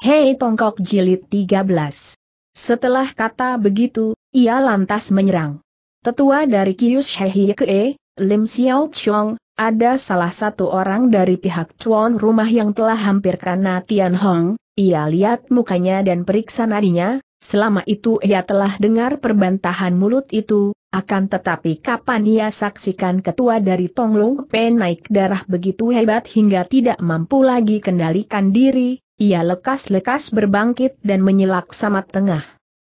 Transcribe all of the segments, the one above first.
Hei Tongkok Jilid 13. Setelah kata begitu, ia lantas menyerang. Tetua dari Kius Ke Lim Xiao Chong, ada salah satu orang dari pihak Chuan rumah yang telah hampir kena Tian Hong, ia lihat mukanya dan periksa nadinya, selama itu ia telah dengar perbantahan mulut itu, akan tetapi kapan ia saksikan ketua dari Tong Pen naik darah begitu hebat hingga tidak mampu lagi kendalikan diri, ia lekas-lekas berbangkit dan menyelak sama tengah.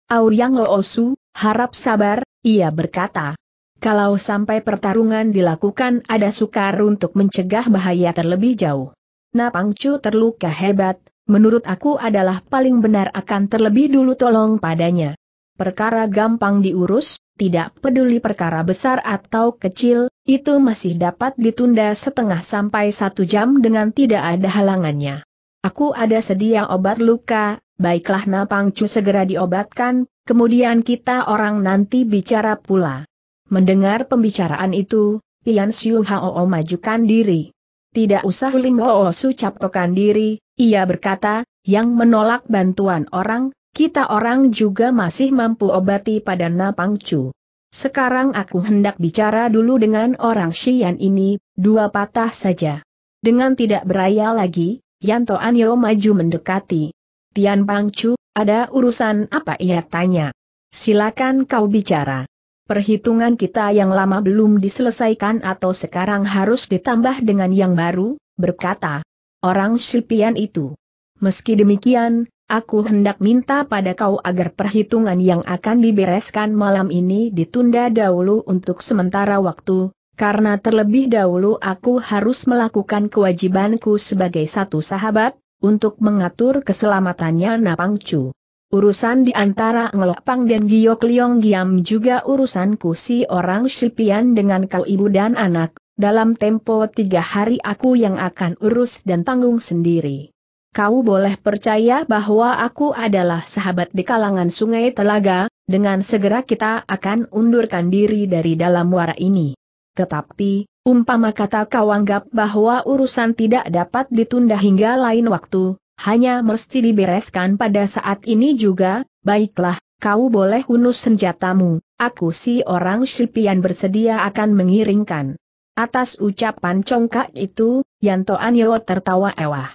Auryang Loosu, harap sabar, ia berkata. Kalau sampai pertarungan dilakukan ada sukar untuk mencegah bahaya terlebih jauh. Napangcu terluka hebat, menurut aku adalah paling benar akan terlebih dulu tolong padanya. Perkara gampang diurus, tidak peduli perkara besar atau kecil, itu masih dapat ditunda setengah sampai satu jam dengan tidak ada halangannya. Aku ada sedia obat luka, baiklah Napangcu segera diobatkan, kemudian kita orang nanti bicara pula. Mendengar pembicaraan itu, Ian Siu Hao majukan diri. Tidak usah Lim Loo Su capokan diri, ia berkata, yang menolak bantuan orang, kita orang juga masih mampu obati pada Napangcu. Sekarang aku hendak bicara dulu dengan orang Xian ini, dua patah saja. Dengan tidak beraya lagi, Yanto Anyo maju mendekati. Tian Pangcu, ada urusan apa ia tanya? Silakan kau bicara. Perhitungan kita yang lama belum diselesaikan atau sekarang harus ditambah dengan yang baru, berkata orang Silpian itu. Meski demikian, aku hendak minta pada kau agar perhitungan yang akan dibereskan malam ini ditunda dahulu untuk sementara waktu, karena terlebih dahulu aku harus melakukan kewajibanku sebagai satu sahabat, untuk mengatur keselamatannya Napang Chu. Urusan di antara Ngelopang dan Giok Liong Giam juga urusanku si orang Sipian dengan kau ibu dan anak, dalam tempo tiga hari aku yang akan urus dan tanggung sendiri. Kau boleh percaya bahwa aku adalah sahabat di kalangan sungai Telaga, dengan segera kita akan undurkan diri dari dalam wara ini. Tetapi, umpama kata kau anggap bahwa urusan tidak dapat ditunda hingga lain waktu, hanya mesti dibereskan pada saat ini juga, baiklah, kau boleh hunus senjatamu, aku si orang Sipian bersedia akan mengiringkan. Atas ucapan congkak itu, Yanto Anyo tertawa ewah.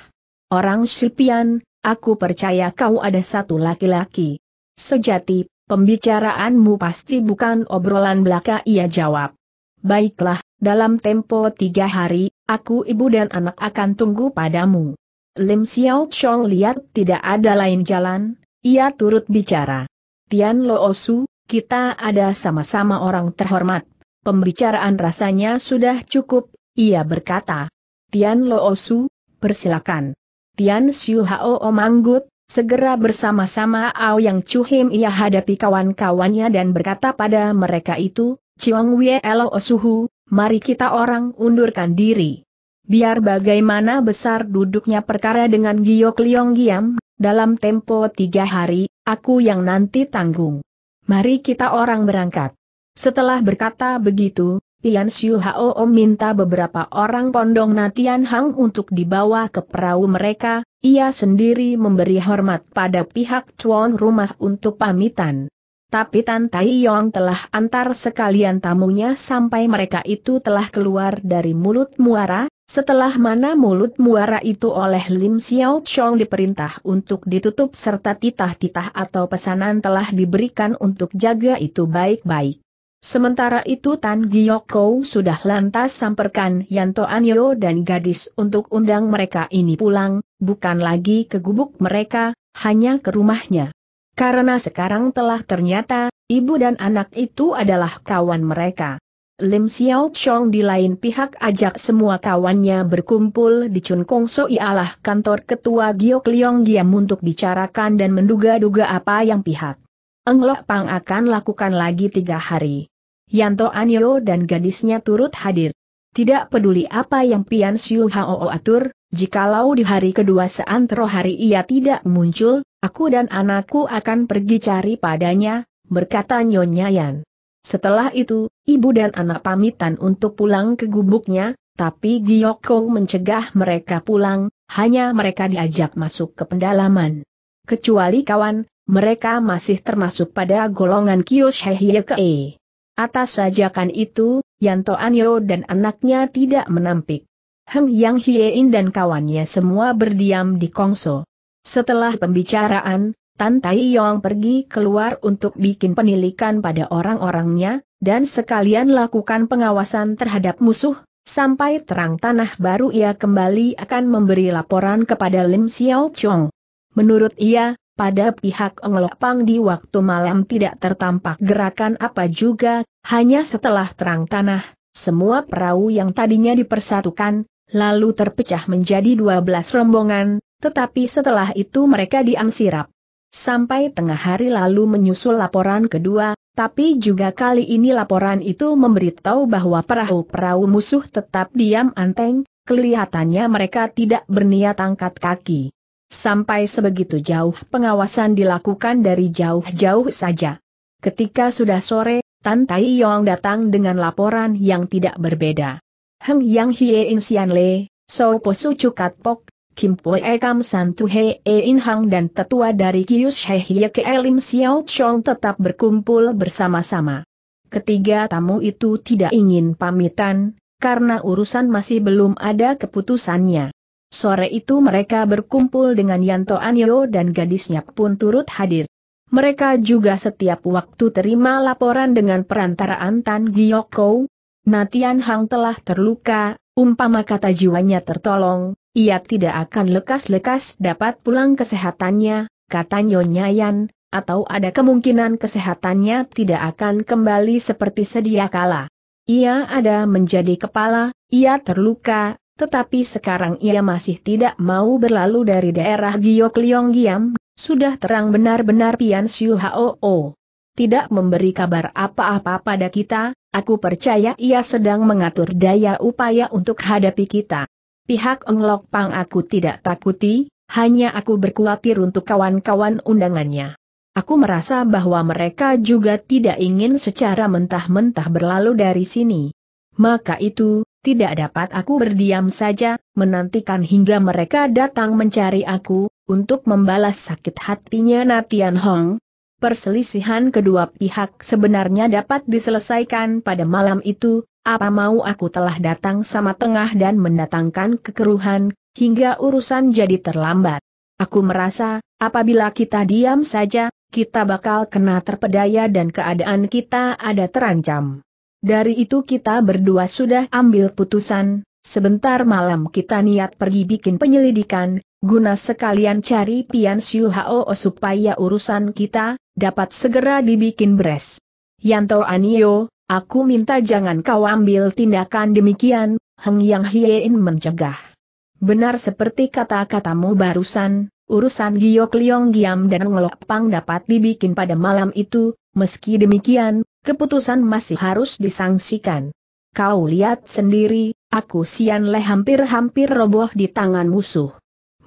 Orang Sipian, aku percaya kau ada satu laki-laki. Sejati, pembicaraanmu pasti bukan obrolan belaka ia jawab. Baiklah, dalam tempo tiga hari, aku ibu dan anak akan tunggu padamu. Lim Xiao Chong lihat tidak ada lain jalan, ia turut bicara. Tian Lo Su, kita ada sama-sama orang terhormat. Pembicaraan rasanya sudah cukup, ia berkata. Tian Lo Su, persilakan. Tian Xiu Hao O manggut, Segera bersama-sama Ao Yang Chuhim ia hadapi kawan-kawannya dan berkata pada mereka itu, Ciong Wei Elo Suhu, mari kita orang undurkan diri. Biar bagaimana besar duduknya perkara dengan Giok Leong Giam, dalam tempo tiga hari, aku yang nanti tanggung. Mari kita orang berangkat. Setelah berkata begitu, Lian Xiu Hao minta beberapa orang pondong Natian Hang untuk dibawa ke perahu mereka, ia sendiri memberi hormat pada pihak cuan rumah untuk pamitan tapi Tan Tai Yong telah antar sekalian tamunya sampai mereka itu telah keluar dari mulut muara, setelah mana mulut muara itu oleh Lim Xiao Chong diperintah untuk ditutup serta titah-titah atau pesanan telah diberikan untuk jaga itu baik-baik. Sementara itu Tan Giyoko sudah lantas samperkan Yanto Anyo dan gadis untuk undang mereka ini pulang, bukan lagi ke gubuk mereka, hanya ke rumahnya. Karena sekarang telah ternyata, ibu dan anak itu adalah kawan mereka. Lim Xiao Chong di lain pihak ajak semua kawannya berkumpul di Chun Kong So ialah kantor ketua Giok Liong Giam untuk bicarakan dan menduga-duga apa yang pihak. Eng Lok Pang akan lakukan lagi tiga hari. Yanto Anyo dan gadisnya turut hadir. Tidak peduli apa yang Pian Siu Hao atur, jikalau di hari kedua seantero hari ia tidak muncul, aku dan anakku akan pergi cari padanya, berkata Nyonya Yan. Setelah itu, ibu dan anak pamitan untuk pulang ke gubuknya, tapi Giyoko mencegah mereka pulang, hanya mereka diajak masuk ke pendalaman. Kecuali kawan, mereka masih termasuk pada golongan Kiyoshe Kei. Atas sajakan itu, Yanto Anyo dan anaknya tidak menampik. Heng Yang Hiein dan kawannya semua berdiam di Kongso. Setelah pembicaraan, Tan Tai Yong pergi keluar untuk bikin penilikan pada orang-orangnya, dan sekalian lakukan pengawasan terhadap musuh, sampai terang tanah baru ia kembali akan memberi laporan kepada Lim Xiao Chong. Menurut ia, pada pihak Engelopang di waktu malam tidak tertampak gerakan apa juga, hanya setelah terang tanah, semua perahu yang tadinya dipersatukan, lalu terpecah menjadi dua belas rombongan, tetapi setelah itu mereka diam sirap. Sampai tengah hari lalu menyusul laporan kedua, tapi juga kali ini laporan itu memberitahu bahwa perahu-perahu musuh tetap diam anteng, kelihatannya mereka tidak berniat angkat kaki. Sampai sebegitu jauh pengawasan dilakukan dari jauh-jauh saja. Ketika sudah sore, Tan Tai Yong datang dengan laporan yang tidak berbeda. Heng Yang Hie In Sian Le, So Po Su Cukat Pok, Kim E Kam San Tu He e In Hang dan tetua dari Kius He Hie Ke Elim Xiao Chong tetap berkumpul bersama-sama. Ketiga tamu itu tidak ingin pamitan, karena urusan masih belum ada keputusannya. Sore itu mereka berkumpul dengan Yanto Anyo dan gadisnya pun turut hadir. Mereka juga setiap waktu terima laporan dengan perantaraan Tan Giyoko. Natian Hang telah terluka, umpama kata jiwanya tertolong, ia tidak akan lekas-lekas dapat pulang kesehatannya, kata Nyonya Yan, atau ada kemungkinan kesehatannya tidak akan kembali seperti sedia kala. Ia ada menjadi kepala, ia terluka, tetapi sekarang ia masih tidak mau berlalu dari daerah Giok Liong Giam, sudah terang benar-benar Pian Siu Hoo. Tidak memberi kabar apa-apa pada kita, aku percaya ia sedang mengatur daya upaya untuk hadapi kita. Pihak Englok Pang aku tidak takuti, hanya aku berkhawatir untuk kawan-kawan undangannya. Aku merasa bahwa mereka juga tidak ingin secara mentah-mentah berlalu dari sini. Maka itu, tidak dapat aku berdiam saja, menantikan hingga mereka datang mencari aku, untuk membalas sakit hatinya Natian Hong. Perselisihan kedua pihak sebenarnya dapat diselesaikan pada malam itu, apa mau aku telah datang sama tengah dan mendatangkan kekeruhan, hingga urusan jadi terlambat. Aku merasa, apabila kita diam saja, kita bakal kena terpedaya dan keadaan kita ada terancam. Dari itu kita berdua sudah ambil putusan, sebentar malam kita niat pergi bikin penyelidikan, guna sekalian cari Pian Siu Hao supaya urusan kita, dapat segera dibikin beres. Yanto Anio, aku minta jangan kau ambil tindakan demikian, Heng Yang Hiein mencegah. Benar seperti kata-katamu barusan, urusan Giok Liong Giam dan Ngelopang dapat dibikin pada malam itu, meski demikian, keputusan masih harus disangsikan. Kau lihat sendiri, aku Sianle hampir-hampir roboh di tangan musuh.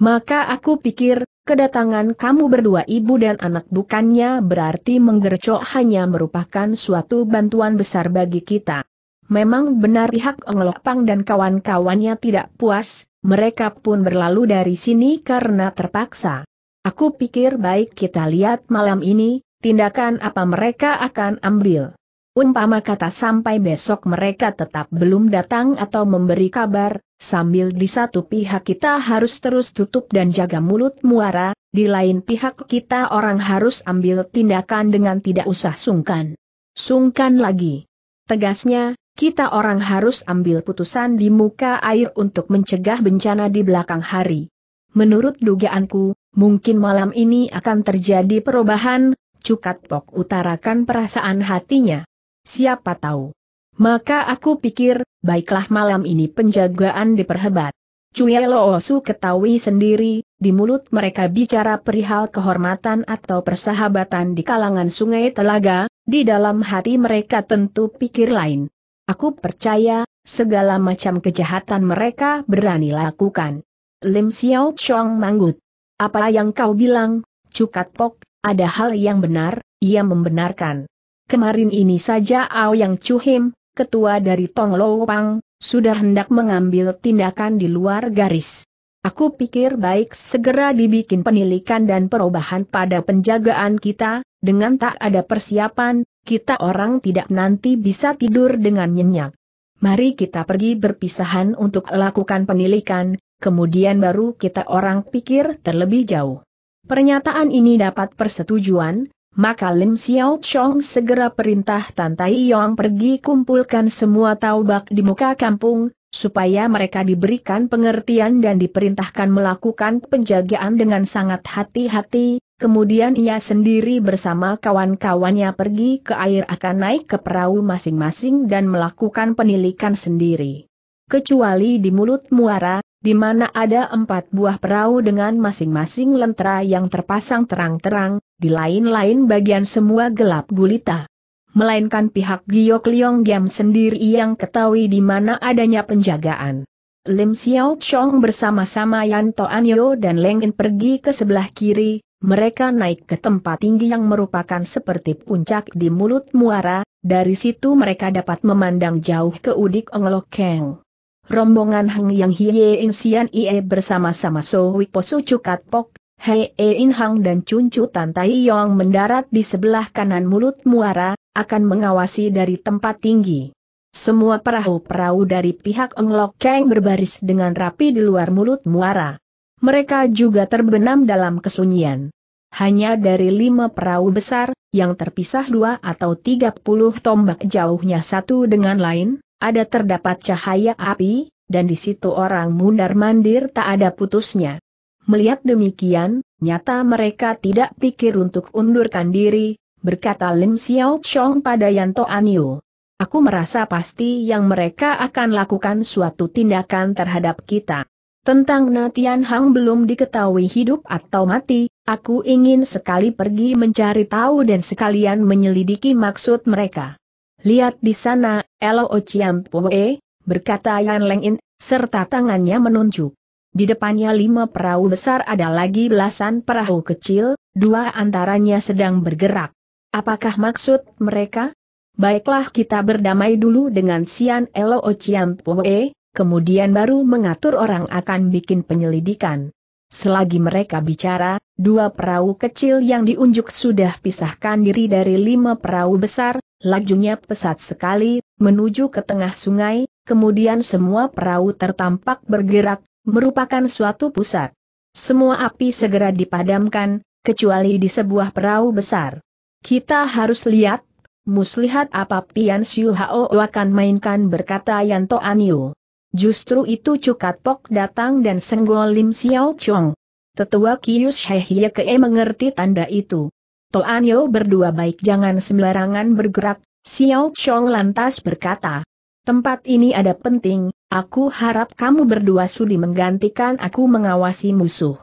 Maka aku pikir, kedatangan kamu berdua ibu dan anak bukannya berarti menggercok hanya merupakan suatu bantuan besar bagi kita. Memang benar pihak Englopang dan kawan-kawannya tidak puas, mereka pun berlalu dari sini karena terpaksa. Aku pikir baik kita lihat malam ini, tindakan apa mereka akan ambil. Umpama kata sampai besok mereka tetap belum datang atau memberi kabar, sambil di satu pihak kita harus terus tutup dan jaga mulut muara, di lain pihak kita orang harus ambil tindakan dengan tidak usah sungkan. Sungkan lagi. Tegasnya, kita orang harus ambil putusan di muka air untuk mencegah bencana di belakang hari. Menurut dugaanku, mungkin malam ini akan terjadi perubahan, Cukat Pok utarakan perasaan hatinya siapa tahu. Maka aku pikir, baiklah malam ini penjagaan diperhebat. Cue Loosu ketahui sendiri, di mulut mereka bicara perihal kehormatan atau persahabatan di kalangan sungai Telaga, di dalam hati mereka tentu pikir lain. Aku percaya, segala macam kejahatan mereka berani lakukan. Lim Xiao Chong manggut. Apa yang kau bilang, Cukat Pok, ada hal yang benar, ia membenarkan. Kemarin ini saja Yang Chuhim, ketua dari Tong Lo Pang, sudah hendak mengambil tindakan di luar garis. Aku pikir baik segera dibikin penilikan dan perubahan pada penjagaan kita, dengan tak ada persiapan, kita orang tidak nanti bisa tidur dengan nyenyak. Mari kita pergi berpisahan untuk lakukan penilikan, kemudian baru kita orang pikir terlebih jauh. Pernyataan ini dapat persetujuan, maka Lim Xiao Chong segera perintah Tan Tai Yong pergi kumpulkan semua taubak di muka kampung, supaya mereka diberikan pengertian dan diperintahkan melakukan penjagaan dengan sangat hati-hati, kemudian ia sendiri bersama kawan-kawannya pergi ke air akan naik ke perahu masing-masing dan melakukan penilikan sendiri. Kecuali di mulut muara, di mana ada empat buah perahu dengan masing-masing lentera yang terpasang terang-terang, di lain-lain bagian semua gelap gulita. Melainkan pihak Giok Leong Giam sendiri yang ketahui di mana adanya penjagaan. Lim Xiao Chong bersama-sama Yan Anio Yo dan Leng In pergi ke sebelah kiri, mereka naik ke tempat tinggi yang merupakan seperti puncak di mulut muara, dari situ mereka dapat memandang jauh ke Udik Keng rombongan Hang Yang Hie In Sian Ie bersama-sama So Wipo Cukat Pok, Hei e In Hang dan Chu Tan Tai Yong mendarat di sebelah kanan mulut muara, akan mengawasi dari tempat tinggi. Semua perahu-perahu dari pihak Englok Kang berbaris dengan rapi di luar mulut muara. Mereka juga terbenam dalam kesunyian. Hanya dari lima perahu besar, yang terpisah dua atau tiga puluh tombak jauhnya satu dengan lain, ada terdapat cahaya api, dan di situ orang mundar-mandir tak ada putusnya. Melihat demikian, nyata mereka tidak pikir untuk undurkan diri, berkata Lim Xiao Chong pada Yanto Anio. Aku merasa pasti yang mereka akan lakukan suatu tindakan terhadap kita. Tentang Natian Hang belum diketahui hidup atau mati, aku ingin sekali pergi mencari tahu dan sekalian menyelidiki maksud mereka. Lihat di sana, Elo Poe, berkata Yan Leng serta tangannya menunjuk. Di depannya lima perahu besar ada lagi belasan perahu kecil, dua antaranya sedang bergerak. Apakah maksud mereka? Baiklah kita berdamai dulu dengan Sian Elo Poe, kemudian baru mengatur orang akan bikin penyelidikan. Selagi mereka bicara, dua perahu kecil yang diunjuk sudah pisahkan diri dari lima perahu besar, lajunya pesat sekali, menuju ke tengah sungai, kemudian semua perahu tertampak bergerak, merupakan suatu pusat. Semua api segera dipadamkan, kecuali di sebuah perahu besar. Kita harus lihat, muslihat apa Pian Siu Hao akan mainkan berkata Yanto Anio. Justru itu Cukat Pok datang dan senggol Lim Xiao Chong. Tetua Kius Hehye Kee mengerti tanda itu. Toanyo berdua baik jangan sembarangan bergerak, Xiao Chong lantas berkata. Tempat ini ada penting, aku harap kamu berdua sudi menggantikan aku mengawasi musuh.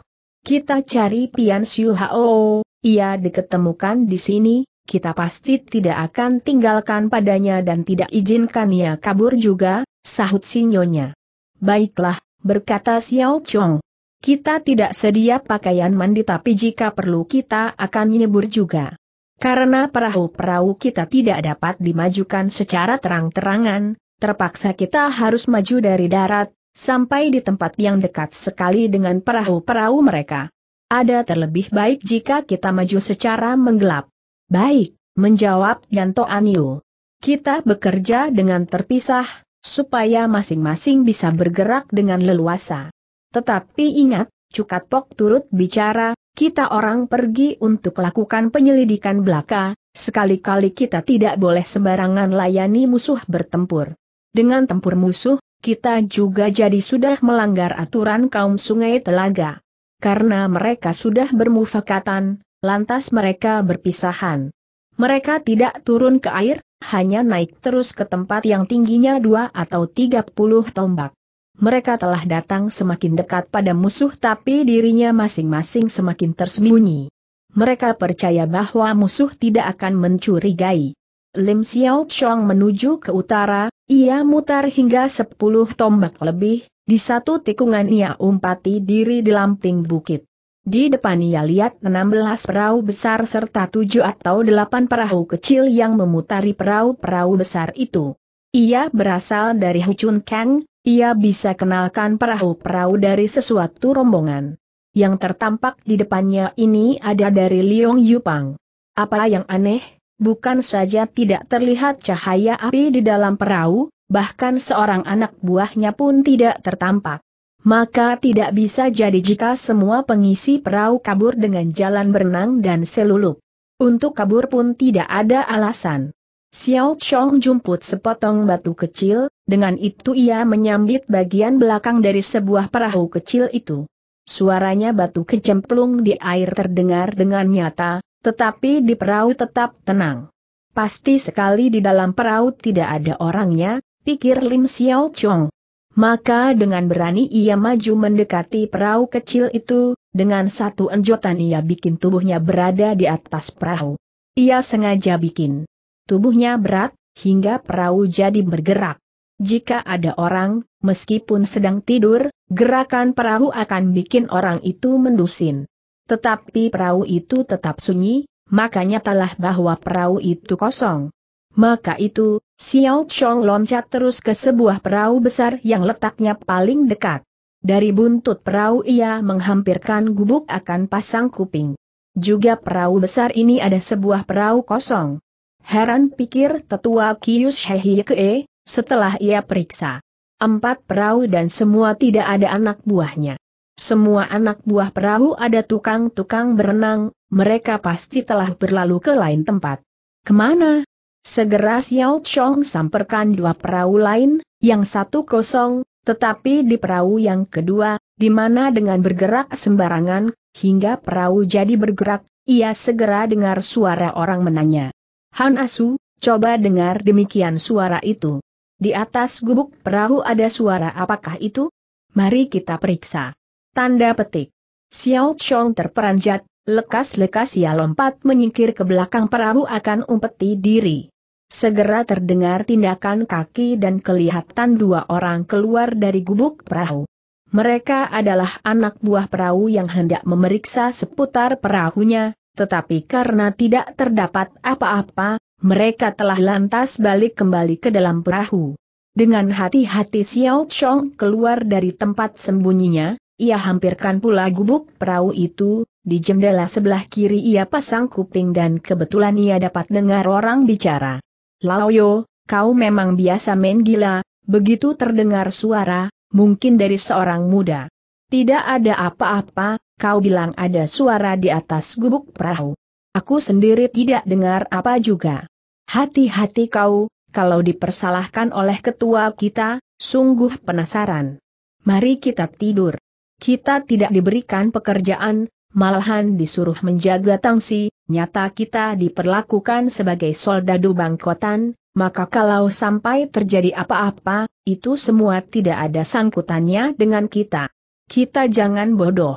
Kita cari Pian Siu Hao, ia diketemukan di sini, kita pasti tidak akan tinggalkan padanya dan tidak izinkan ia kabur juga, sahut sinyonya. Baiklah, berkata Xiao Chong. Kita tidak sedia pakaian mandi tapi jika perlu kita akan nyebur juga. Karena perahu-perahu kita tidak dapat dimajukan secara terang-terangan, terpaksa kita harus maju dari darat, sampai di tempat yang dekat sekali dengan perahu-perahu mereka. Ada terlebih baik jika kita maju secara menggelap. Baik, menjawab Yanto Anyu. Kita bekerja dengan terpisah, supaya masing-masing bisa bergerak dengan leluasa. Tetapi ingat, Cukat Pok turut bicara, kita orang pergi untuk lakukan penyelidikan belaka, sekali-kali kita tidak boleh sembarangan layani musuh bertempur. Dengan tempur musuh, kita juga jadi sudah melanggar aturan kaum sungai telaga. Karena mereka sudah bermufakatan, lantas mereka berpisahan. Mereka tidak turun ke air, hanya naik terus ke tempat yang tingginya dua atau tiga puluh tombak. Mereka telah datang semakin dekat pada musuh tapi dirinya masing-masing semakin tersembunyi. Mereka percaya bahwa musuh tidak akan mencurigai. Lim Xiao Chong menuju ke utara, ia mutar hingga sepuluh tombak lebih, di satu tikungan ia umpati diri di lamping bukit. Di depan ia lihat 16 perahu besar serta 7 atau 8 perahu kecil yang memutari perahu-perahu besar itu. Ia berasal dari Huchun Kang, ia bisa kenalkan perahu-perahu dari sesuatu rombongan. Yang tertampak di depannya ini ada dari Liong Yupang. Apa yang aneh, bukan saja tidak terlihat cahaya api di dalam perahu, bahkan seorang anak buahnya pun tidak tertampak. Maka tidak bisa jadi jika semua pengisi perahu kabur dengan jalan berenang dan selulup. Untuk kabur pun tidak ada alasan. Xiao Chong jumput sepotong batu kecil, dengan itu ia menyambit bagian belakang dari sebuah perahu kecil itu. Suaranya batu kecemplung di air terdengar dengan nyata, tetapi di perahu tetap tenang. Pasti sekali di dalam perahu tidak ada orangnya, pikir Lim Xiao Chong. Maka dengan berani ia maju mendekati perahu kecil itu, dengan satu enjotan ia bikin tubuhnya berada di atas perahu. Ia sengaja bikin tubuhnya berat, hingga perahu jadi bergerak. Jika ada orang, meskipun sedang tidur, gerakan perahu akan bikin orang itu mendusin. Tetapi perahu itu tetap sunyi, makanya telah bahwa perahu itu kosong. Maka itu, Xiao Chong loncat terus ke sebuah perahu besar yang letaknya paling dekat. Dari buntut perahu ia menghampirkan gubuk akan pasang kuping. Juga perahu besar ini ada sebuah perahu kosong. Heran pikir tetua Kiyus Hehiekee, setelah ia periksa. Empat perahu dan semua tidak ada anak buahnya. Semua anak buah perahu ada tukang-tukang berenang, mereka pasti telah berlalu ke lain tempat. Kemana? Segera Xiao Chong samperkan dua perahu lain, yang satu kosong, tetapi di perahu yang kedua, di mana dengan bergerak sembarangan, hingga perahu jadi bergerak, ia segera dengar suara orang menanya. Han Asu, coba dengar demikian suara itu. Di atas gubuk perahu ada suara apakah itu? Mari kita periksa. Tanda petik. Xiao Chong terperanjat, Lekas-lekas ia lompat menyingkir ke belakang perahu akan umpeti diri. Segera terdengar tindakan kaki dan kelihatan dua orang keluar dari gubuk perahu. Mereka adalah anak buah perahu yang hendak memeriksa seputar perahunya, tetapi karena tidak terdapat apa-apa, mereka telah lantas balik kembali ke dalam perahu. Dengan hati-hati Xiao Chong keluar dari tempat sembunyinya, ia hampirkan pula gubuk perahu itu, di jendela sebelah kiri ia pasang kuping dan kebetulan ia dapat dengar orang bicara. Laoyo, kau memang biasa main gila, begitu terdengar suara, mungkin dari seorang muda. Tidak ada apa-apa, kau bilang ada suara di atas gubuk perahu. Aku sendiri tidak dengar apa juga. Hati-hati kau, kalau dipersalahkan oleh ketua kita, sungguh penasaran. Mari kita tidur. Kita tidak diberikan pekerjaan, malahan disuruh menjaga tangsi, nyata kita diperlakukan sebagai soldadu bangkotan, maka kalau sampai terjadi apa-apa, itu semua tidak ada sangkutannya dengan kita. Kita jangan bodoh.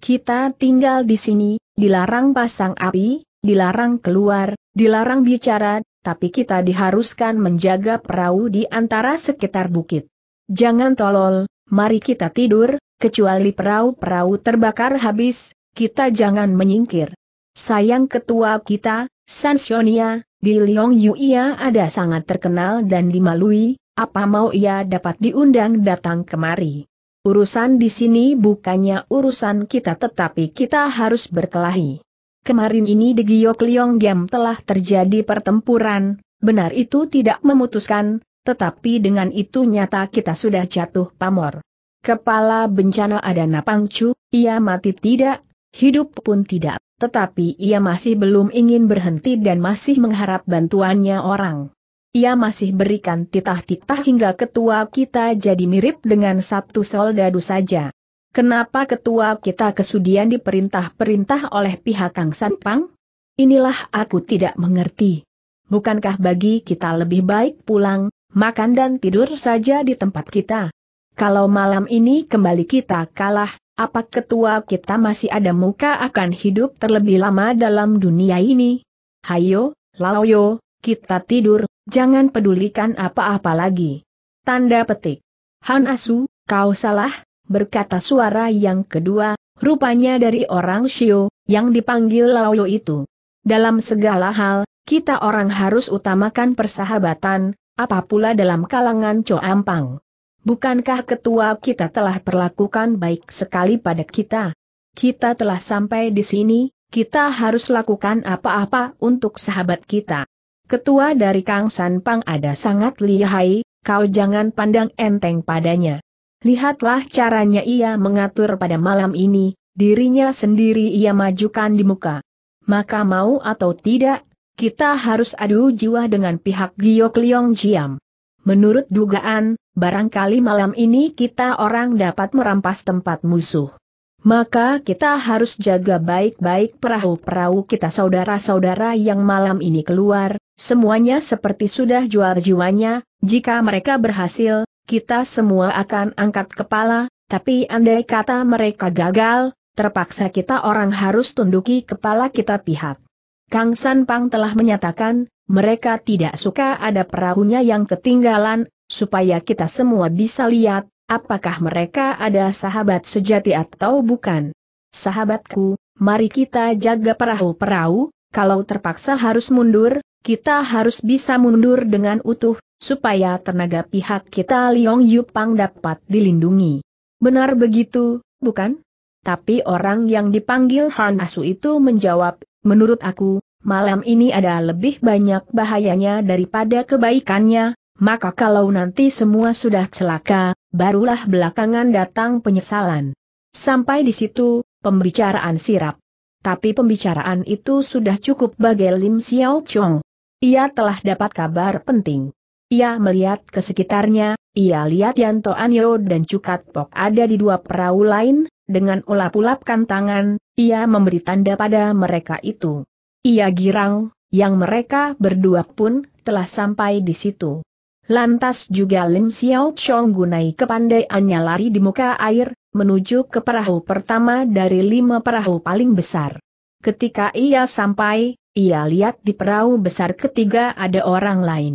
Kita tinggal di sini, dilarang pasang api, dilarang keluar, dilarang bicara, tapi kita diharuskan menjaga perahu di antara sekitar bukit. Jangan tolol, mari kita tidur, kecuali perahu-perahu terbakar habis, kita jangan menyingkir. Sayang ketua kita, Sansionia, di Liong Yu ia ada sangat terkenal dan dimalui, apa mau ia dapat diundang datang kemari. Urusan di sini bukannya urusan kita tetapi kita harus berkelahi. Kemarin ini di Giok Liong Giam telah terjadi pertempuran, benar itu tidak memutuskan, tetapi dengan itu nyata kita sudah jatuh pamor. Kepala bencana ada Napangcu, ia mati tidak, Hidup pun tidak, tetapi ia masih belum ingin berhenti dan masih mengharap bantuannya orang. Ia masih berikan titah-titah hingga ketua kita jadi mirip dengan satu soldadu saja. Kenapa ketua kita kesudian diperintah-perintah oleh pihak Kang Sanpang? Inilah aku tidak mengerti. Bukankah bagi kita lebih baik pulang, makan dan tidur saja di tempat kita? Kalau malam ini kembali kita kalah, apa ketua kita masih ada muka akan hidup terlebih lama dalam dunia ini? Hayo, Laoyo, kita tidur, jangan pedulikan apa-apa lagi. Tanda petik. Han Asu, kau salah, berkata suara yang kedua, rupanya dari orang Shio, yang dipanggil Laoyo itu. Dalam segala hal, kita orang harus utamakan persahabatan, apa dalam kalangan Coampang. Bukankah ketua kita telah perlakukan baik sekali pada kita? Kita telah sampai di sini, kita harus lakukan apa-apa untuk sahabat kita. Ketua dari Kang San Pang ada sangat lihai, kau jangan pandang enteng padanya. Lihatlah caranya ia mengatur pada malam ini, dirinya sendiri ia majukan di muka. Maka mau atau tidak, kita harus adu jiwa dengan pihak Giok Liong Jiam. Menurut dugaan, barangkali malam ini kita orang dapat merampas tempat musuh. Maka kita harus jaga baik-baik perahu-perahu kita saudara-saudara yang malam ini keluar, semuanya seperti sudah jual jiwanya, jika mereka berhasil, kita semua akan angkat kepala, tapi andai kata mereka gagal, terpaksa kita orang harus tunduki kepala kita pihak. Kang San Pang telah menyatakan, mereka tidak suka ada perahunya yang ketinggalan, supaya kita semua bisa lihat, apakah mereka ada sahabat sejati atau bukan. Sahabatku, mari kita jaga perahu-perahu, kalau terpaksa harus mundur, kita harus bisa mundur dengan utuh, supaya tenaga pihak kita Liong Yupang dapat dilindungi. Benar begitu, bukan? Tapi orang yang dipanggil Han Asu itu menjawab, menurut aku, malam ini ada lebih banyak bahayanya daripada kebaikannya, maka kalau nanti semua sudah celaka, barulah belakangan datang penyesalan. Sampai di situ, pembicaraan sirap. Tapi pembicaraan itu sudah cukup bagi Lim Xiao Chong. Ia telah dapat kabar penting. Ia melihat ke sekitarnya, ia lihat Yanto Anyo dan Cukat Pok ada di dua perahu lain, dengan ulap-ulapkan tangan, ia memberi tanda pada mereka itu. Ia girang, yang mereka berdua pun telah sampai di situ. Lantas juga Lim Xiao Chong gunai kepandaiannya lari di muka air, menuju ke perahu pertama dari lima perahu paling besar. Ketika ia sampai, ia lihat di perahu besar ketiga ada orang lain.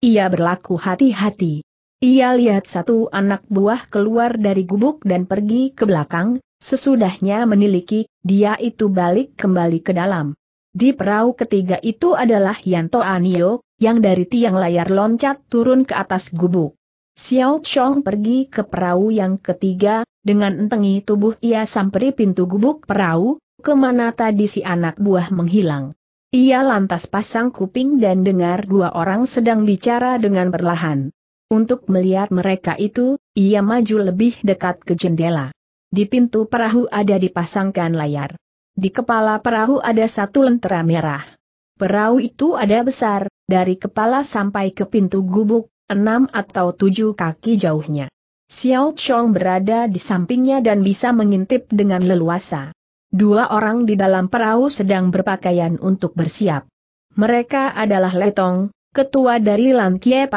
Ia berlaku hati-hati. Ia lihat satu anak buah keluar dari gubuk dan pergi ke belakang, sesudahnya meniliki, dia itu balik kembali ke dalam. Di perahu ketiga itu adalah Yanto Anio, yang dari tiang layar loncat turun ke atas gubuk. Xiao Chong pergi ke perahu yang ketiga, dengan entengi tubuh ia samperi pintu gubuk perahu, kemana tadi si anak buah menghilang. Ia lantas pasang kuping dan dengar dua orang sedang bicara dengan perlahan. Untuk melihat mereka itu, ia maju lebih dekat ke jendela. Di pintu perahu ada dipasangkan layar. Di kepala perahu ada satu lentera merah. Perahu itu ada besar, dari kepala sampai ke pintu gubuk, enam atau tujuh kaki jauhnya. Xiao Chong berada di sampingnya dan bisa mengintip dengan leluasa. Dua orang di dalam perahu sedang berpakaian untuk bersiap. Mereka adalah Letong, ketua dari Lan Kie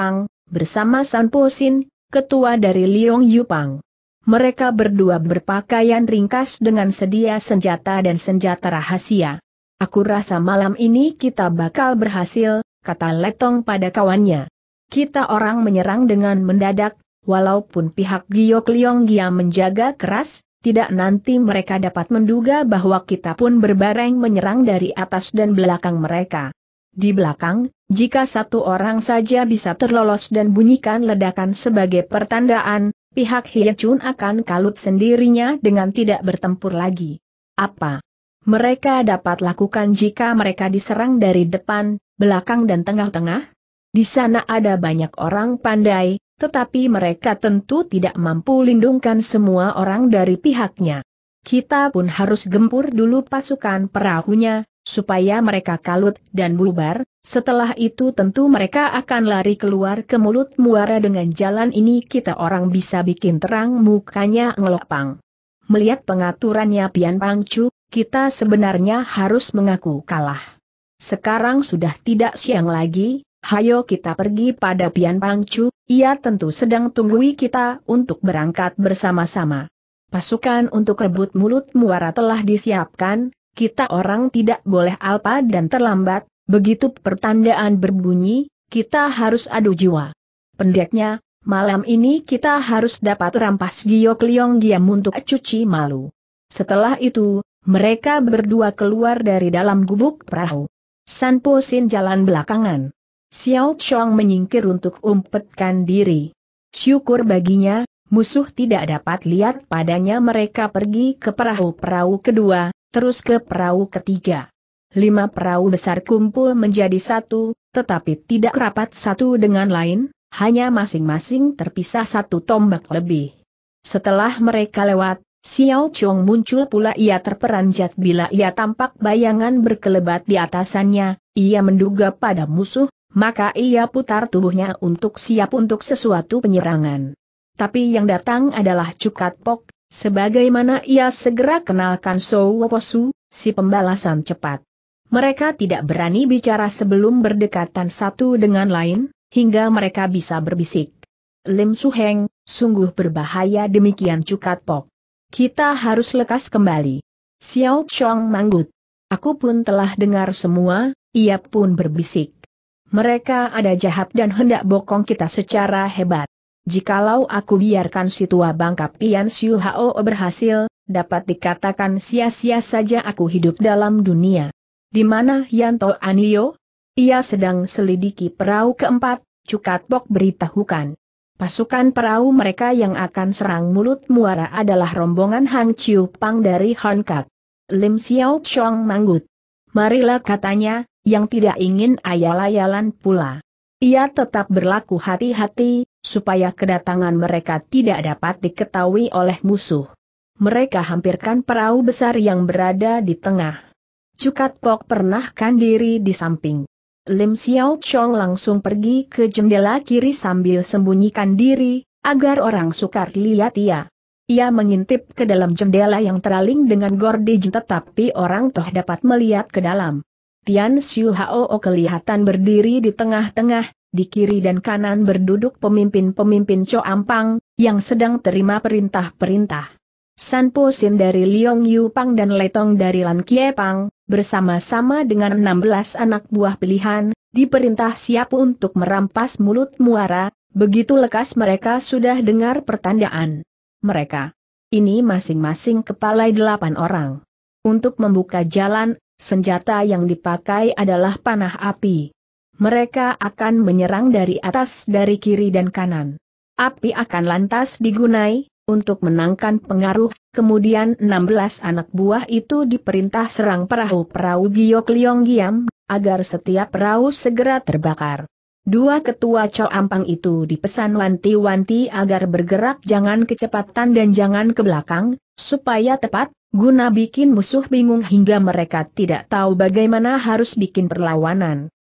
bersama San Po Sin, ketua dari Liong Yupang mereka berdua berpakaian ringkas dengan sedia senjata dan senjata rahasia. Aku rasa malam ini kita bakal berhasil, kata Letong pada kawannya. Kita orang menyerang dengan mendadak, walaupun pihak Giok Liong Gia menjaga keras, tidak nanti mereka dapat menduga bahwa kita pun berbareng menyerang dari atas dan belakang mereka. Di belakang, jika satu orang saja bisa terlolos dan bunyikan ledakan sebagai pertandaan, pihak Chun akan kalut sendirinya dengan tidak bertempur lagi. Apa mereka dapat lakukan jika mereka diserang dari depan, belakang dan tengah-tengah? Di sana ada banyak orang pandai, tetapi mereka tentu tidak mampu lindungkan semua orang dari pihaknya. Kita pun harus gempur dulu pasukan perahunya, supaya mereka kalut dan bubar, setelah itu tentu mereka akan lari keluar ke mulut muara dengan jalan ini kita orang bisa bikin terang mukanya ngelopang. Melihat pengaturannya Pian Pangcu, kita sebenarnya harus mengaku kalah. Sekarang sudah tidak siang lagi, hayo kita pergi pada Pian Pangcu, ia tentu sedang tunggui kita untuk berangkat bersama-sama. Pasukan untuk rebut mulut muara telah disiapkan, kita orang tidak boleh alpa dan terlambat, begitu pertandaan berbunyi, kita harus adu jiwa. Pendeknya, malam ini kita harus dapat rampas Giok Liong Giam untuk cuci malu. Setelah itu, mereka berdua keluar dari dalam gubuk perahu. San Po Sin jalan belakangan. Xiao Chong menyingkir untuk umpetkan diri. Syukur baginya, musuh tidak dapat lihat padanya mereka pergi ke perahu-perahu kedua, terus ke perahu ketiga. Lima perahu besar kumpul menjadi satu, tetapi tidak rapat satu dengan lain, hanya masing-masing terpisah satu tombak lebih. Setelah mereka lewat, Xiao Chong muncul pula ia terperanjat bila ia tampak bayangan berkelebat di atasannya, ia menduga pada musuh, maka ia putar tubuhnya untuk siap untuk sesuatu penyerangan. Tapi yang datang adalah Cukat Pok, Sebagaimana ia segera kenalkan Sou Woposu, si pembalasan cepat. Mereka tidak berani bicara sebelum berdekatan satu dengan lain, hingga mereka bisa berbisik. Lim Suheng, sungguh berbahaya demikian cukat pok. Kita harus lekas kembali. Xiao Chong manggut. Aku pun telah dengar semua, ia pun berbisik. Mereka ada jahat dan hendak bokong kita secara hebat. Jikalau aku biarkan si tua bangkap Pian Siu Hao berhasil, dapat dikatakan sia-sia saja aku hidup dalam dunia. Di mana Yanto Anio? Ia sedang selidiki perahu keempat, Cukat Bok beritahukan. Pasukan perahu mereka yang akan serang mulut muara adalah rombongan Hang Chiu Pang dari Hankak. Lim Xiao Chong manggut. Marilah katanya, yang tidak ingin ayal-ayalan pula. Ia tetap berlaku hati-hati, supaya kedatangan mereka tidak dapat diketahui oleh musuh. Mereka hampirkan perahu besar yang berada di tengah. Cukat Pok pernahkan diri di samping. Lim Xiao Chong langsung pergi ke jendela kiri sambil sembunyikan diri, agar orang sukar lihat ia. Ia mengintip ke dalam jendela yang teraling dengan gordij tetapi orang toh dapat melihat ke dalam. Tian Xiu Hao kelihatan berdiri di tengah-tengah, di kiri dan kanan berduduk pemimpin-pemimpin Cho Ampang, yang sedang terima perintah-perintah. San Po Sin dari Liong Yu Pang dan Letong dari Lan Kie Pang, bersama-sama dengan 16 anak buah pilihan, diperintah siap untuk merampas mulut muara, begitu lekas mereka sudah dengar pertandaan. Mereka. Ini masing-masing kepala delapan orang. Untuk membuka jalan, senjata yang dipakai adalah panah api mereka akan menyerang dari atas dari kiri dan kanan. Api akan lantas digunai, untuk menangkan pengaruh, kemudian 16 anak buah itu diperintah serang perahu-perahu Giok Liong Giam, agar setiap perahu segera terbakar. Dua ketua Cho itu dipesan wanti-wanti agar bergerak jangan kecepatan dan jangan ke belakang, supaya tepat, guna bikin musuh bingung hingga mereka tidak tahu bagaimana harus bikin perlawanan.